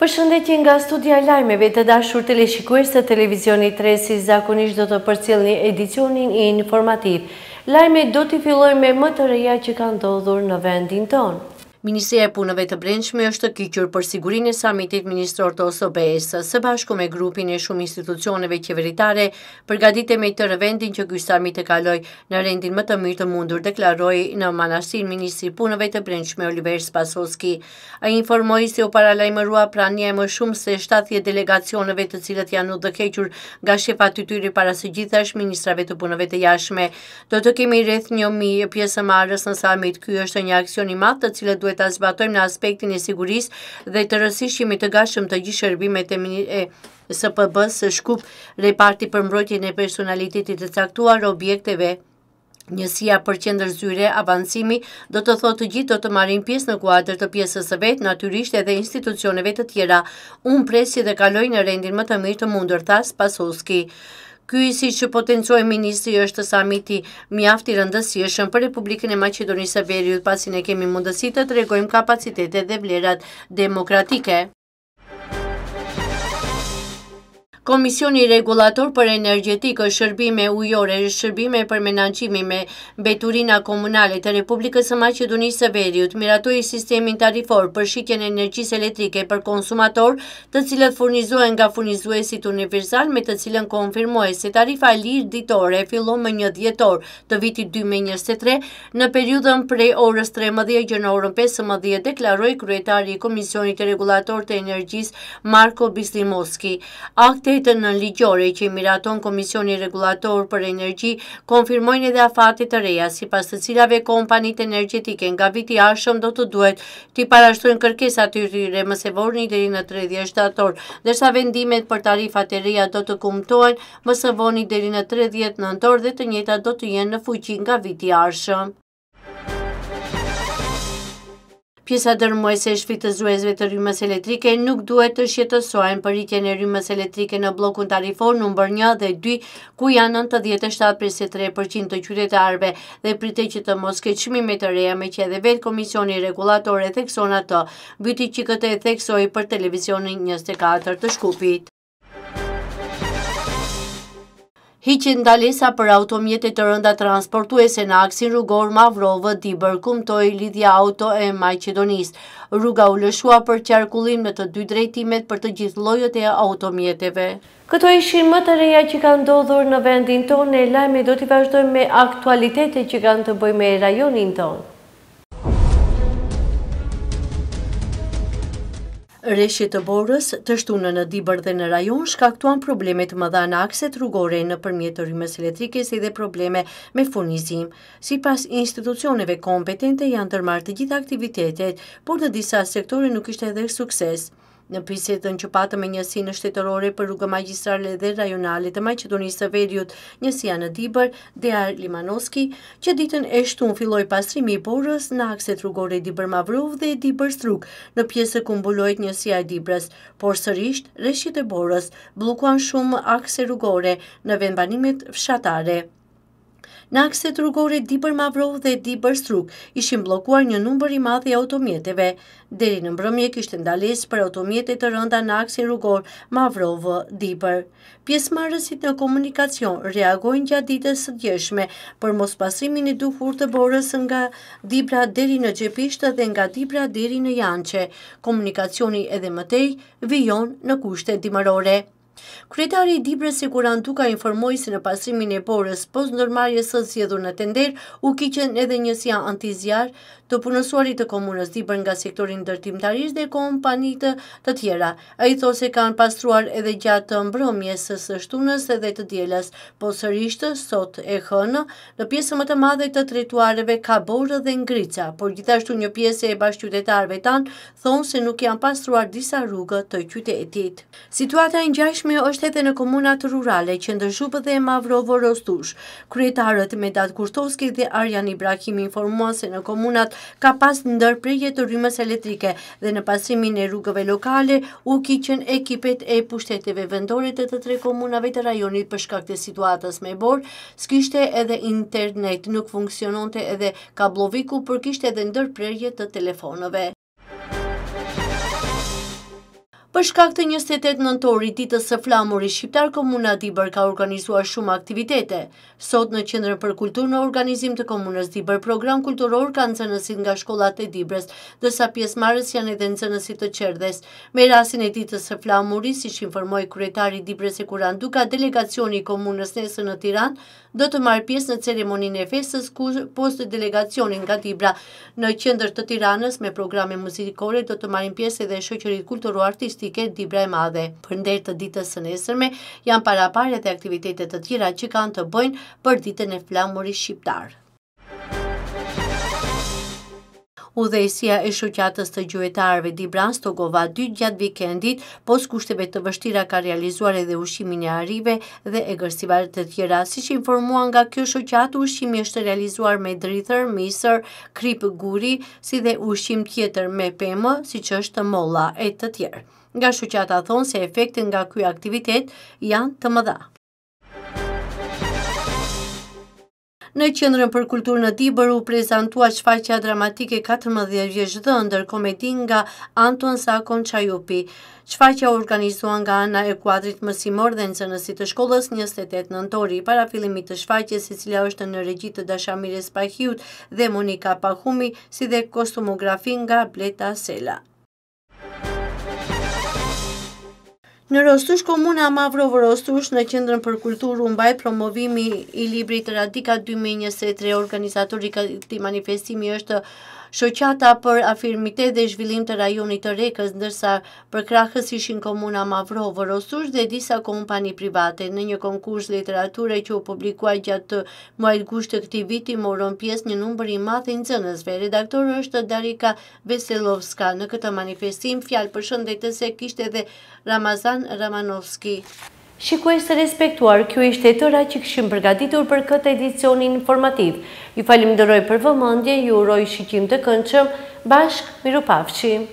Për shëndetje nga studia lajmeve të dashur të leshikues të televizionit të resi zakonisht do të përcil një edicionin informativ. Lajme do të filloj me më të reja që kanë ndodhur në vendin tonë. Ministria e Punëve të Brendshme është kikjur për sigurin e samitit ministror të OSOBE-s, së bashku me grupin e shumë institucioneve qeveritare, e me të rëvendin që ky samit të kaloj në rendin më të mirë të mundur, deklaroi në Manasin, ministri i Punëve të Brendshme Oliver Spasoski. Ai informoi se si u paralajmërua prania e më shumë se 70 delegacioneve të cilët janë udhëhequr nga shefa tytyri para së gjithash ministrave të punëve të jashtme. Do të kemi rreth 1000 pjesëmarrës në samit. Ky është një aksion i madh të cilët ta zbatojmë në aspektin e sigurisë dhe të rësisht jemi të gashëm të gjithë shërbimet e SPB-s së shkup reparti për mbrojtjen e personalitetit të caktuar objekteve Njësia për qendër zyre avancimi do të thotë të gjithë do të marim pjesë në kuadrë të pjesës së vetë, naturisht edhe institucioneve të tjera. Unë presi dhe kaloj në rendin më të mirë të mundur thasë pasoski. Ky si që potencoj ministri është samiti mjafti rëndësishëm për Republikën e Macedonisë e Veriut pasin e kemi mundësi të tregojmë kapacitetet dhe vlerat demokratike. Komisioni Regulator për Energetikë shërbime ujore, shërbime për Menanqimi me beturina komunale të Republikës e Macedonisë e Veriut, miratoj sistemin tarifor për shikjen e energjisë elektrike për konsumator të cilët furnizohen nga furnizuesit universal me të cilën konfirmohet se tarifa lirë ditore e fillon më një djetor të viti 2023 në periudën prej orës 13 gjë 15 deklaroj kryetari Komisioni Regulator të Energjisë Marko Bislimoski. Akte drejtën në ligjore që i miraton Komisioni Regulator për Energji, konfirmojnë edhe afatit të reja, si pas të cilave kompanit energetike nga viti ashëm do të duhet të i parashtrujnë kërkesa të yrire mëse vorë dhe i në 30 shtator, dërsa vendimet për tarifat e reja do të kumtojnë mëse vorë një në 30 nëntor dhe të njeta do të jenë në fuqin nga viti ashëm. Pjesa dërmuese e shfitëzuesve të rrymës elektrike nuk duhet të shqetësojnë për rritje në rrymës elektrike në blokun tarifor në mbër një dhe dy, ku janë në të djetë të dhe prite që të mos ke qëmi me të reja me që edhe vetë Komisioni Regulator e theksonat të, vëti që këtë e theksoj për televizionin 24 të shkupit. Hicin dalesa për automjetet të rënda transportuese në aksin rrugor Mavrovë, Dibër, kumtoj lidhja auto e Majqedonis. Rruga u lëshua për qarkullim me të dy drejtimet për të gjithë lojët e automjeteve. Këto ishin më të reja që kanë dodhur në vendin tonë e lajme do t'i vazhdojmë me aktualitetet që kanë të bëjmë e rajonin tonë. Reshjet të borës të shtunë në Dibër dhe në rajon shkaktuan problemet më dha në akset rrugore në përmjet të rrimës elektrikes edhe probleme me furnizim. Si pas institucioneve kompetente janë tërmarë të gjitha aktivitetet, por në disa sektore nuk ishte edhe sukses. Në pisetën që patë me njësi në shtetërore për rrugë magistrale dhe rajonale të Maqedonisë të Veriut, njësia në Dibër, Dear Limanoski, që ditën e shtun filloj pasrimi i borës në akset rrugore Dibër Mavruv dhe Dibër Struk, në pjesë kumbullojt njësia e Dibërës, por sërisht, reshjit e borës, blukuan shumë akset rrugore në vendbanimet fshatare. Në akset rrugore di për Mavrov dhe di për Struk, ishim blokuar një numër i i automjeteve. Deri në mbrëmje kishtë ndales për automjete të rënda në akset rrugore Mavrov dhe di për. Pjesë marësit në komunikacion reagojnë gjatë ditës së djeshme për mos pasimin e duhur të borës nga dibra deri në gjepishtë dhe nga dibra deri në janqe. Komunikacioni edhe mëtej vijon në kushte dimarore. Kryetari i Dibrës Siguran Tuka informoi se në pasimin e porës pos ndërmarrjes së zgjedhur në tender u kiqen edhe njësi antizjar të punësuarit të komunës Dibër nga sektori ndërtimtarish dhe kompanitë të tjera. Ai thosë se kanë pastruar edhe gjatë të mbrëmjes së, së shtunës edhe të dielës, po sërish sot e hënë në pjesën më të madhe të trituareve ka borë dhe ngrica, por gjithashtu një pjesë e bashkëqytetarëve tan thonë se nuk janë pastruar disa rrugë të qytetit. Situata e ngjashme përgjithshme është edhe në komunat rurale, që ndërshupë dhe Mavrovo Rostush. Kryetarët me datë Kurtovski dhe Arjan Ibrahim informuan se në komunat ka pas ndërprejje të rrimës elektrike dhe në pasimin e rrugëve lokale u kichen ekipet e pushteteve vendore të të tre komunave të rajonit përshkak të situatës me borë, s'kishte edhe internet, nuk funksionon të edhe kabloviku, për kishte edhe ndërprejje të telefonove. Për shkak të 28 nëntori, ditës së flamurit shqiptar komuna Dibër ka organizuar shumë aktivitete. Sot në qendrë për kultur në organizim të komunës Dibër, program kulturor ka nëzënësit nga shkollat e Dibërës, dësa pjesë marës janë edhe nëzënësit të qerdhes. Me rasin e ditës së flamurit, si që informoj kuretari Dibërës e Kuran Duka, delegacioni komunës nesë në Tiran, do të marë pjesë në ceremonin e festës ku postë delegacionin nga Dibra në qendrë të Tiranës me programe muzikore do të marim pjesë edhe shoqërit kulturo artisti i këtë dibra e madhe për ndetë të ditës së nesërme, janë paraparjet e aktivitetet të tjera që kanë të bëjnë për ditën e flamurit shqiptarë. udhejësia e shëqatës të gjuetarve di brans të gova dy gjatë vikendit, pos kushteve të vështira ka realizuar edhe ushimin e arive dhe e gërsivarit të tjera. Si që informuan nga kjo shëqatë, ushimi është realizuar me drithër, misër, krip guri, si dhe ushim tjetër me pëmë, si që është mola e të tjerë. Nga shëqata thonë se efektin nga kjo aktivitet janë të mëdha. Në qëndrën për kulturë në Tibër u prezentua shfaqja dramatike 14 vjeshtë dhe ndër komedi nga Anton Sakon Qajupi. Shfaqja organizuan nga ana e kuadrit mësimor dhe nëzënësit të shkollës 28 nëntori. Para filimit të shfaqje, si cila është në regjit të dashamires Spahiut dhe Monika Pahumi, si dhe kostumografin nga Bleta Sela. Në rostush komuna Mavrov Rostush në qëndrën për kulturë mbaj promovimi i libri të radika 2023 organizatori këti manifestimi është Shoqata për afirmitet dhe zhvillim të rajonit të rekës, ndërsa për krahës ishin komuna Mavrovë, Rosush dhe disa kompani private. Në një konkurs literature që u publikua gjatë të muajt gusht të këti viti, moron pjes një numër i madhe zënësve. Redaktorë është Darika Veselovska. Në këtë manifestim, fjalë për shëndetëse kishte dhe Ramazan Ramanovski. Shikues të respektuar, kjo ishte tëra që këshim përgatitur për këtë edicionin informativ. Ju falim dëroj për vëmëndje, ju uroj shikim të këndëshëm, bashk, miru pafqim.